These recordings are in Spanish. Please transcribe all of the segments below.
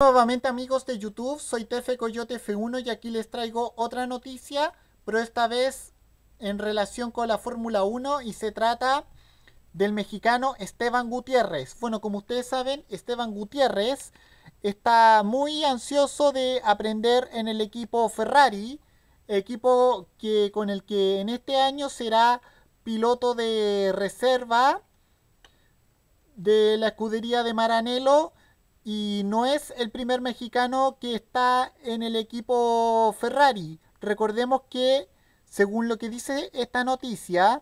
Nuevamente amigos de YouTube, soy Tefe Coyote F1 y aquí les traigo otra noticia, pero esta vez en relación con la Fórmula 1 y se trata del mexicano Esteban Gutiérrez. Bueno, como ustedes saben, Esteban Gutiérrez está muy ansioso de aprender en el equipo Ferrari, equipo que con el que en este año será piloto de reserva de la escudería de Maranello y no es el primer mexicano que está en el equipo Ferrari. Recordemos que, según lo que dice esta noticia,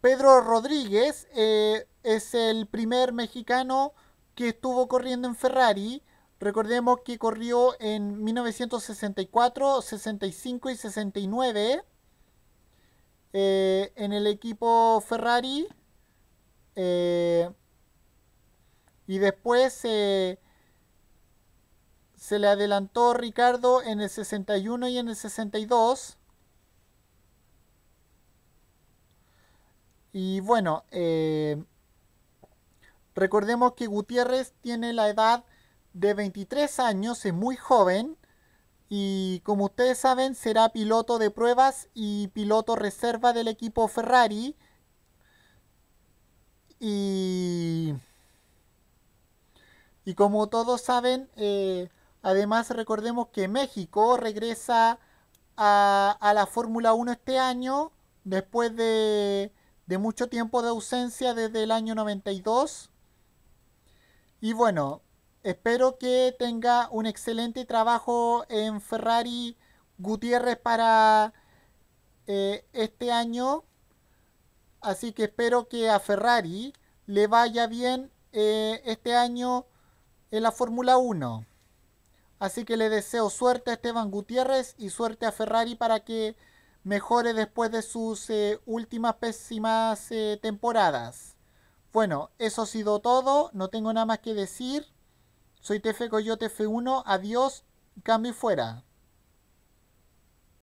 Pedro Rodríguez eh, es el primer mexicano que estuvo corriendo en Ferrari. Recordemos que corrió en 1964, 65 y 69 eh, en el equipo Ferrari. Eh, y después se le adelantó Ricardo en el 61 y en el 62. Y bueno, eh, recordemos que Gutiérrez tiene la edad de 23 años, es muy joven y como ustedes saben será piloto de pruebas y piloto reserva del equipo Ferrari. Y y como todos saben, eh, además recordemos que México regresa a, la Fórmula 1 este año, después de, mucho tiempo de ausencia desde el año 92. Y bueno, espero que tenga un excelente trabajo en Ferrari Gutiérrez para eh, este año. Así que espero que a Ferrari le vaya bien eh, este año en la Fórmula 1. Así que le deseo suerte a Esteban Gutiérrez y suerte a Ferrari para que mejore después de sus eh, últimas pésimas eh, temporadas. Bueno, eso ha sido todo. No tengo nada más que decir. Soy Tefe Coyote F1. Adiós. Cambio y fuera.